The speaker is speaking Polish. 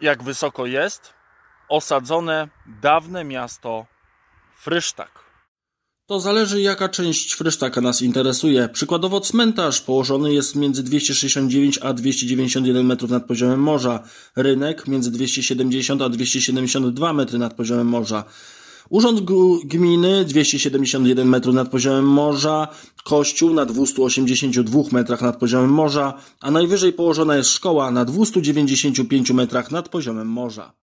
jak wysoko jest, osadzone dawne miasto Frysztak. To zależy, jaka część Frysztaka nas interesuje. Przykładowo cmentarz położony jest między 269 a 291 metrów nad poziomem morza. Rynek między 270 a 272 metry nad poziomem morza. Urząd Gminy 271 metrów nad poziomem morza, kościół na 282 metrach nad poziomem morza, a najwyżej położona jest szkoła na 295 metrach nad poziomem morza.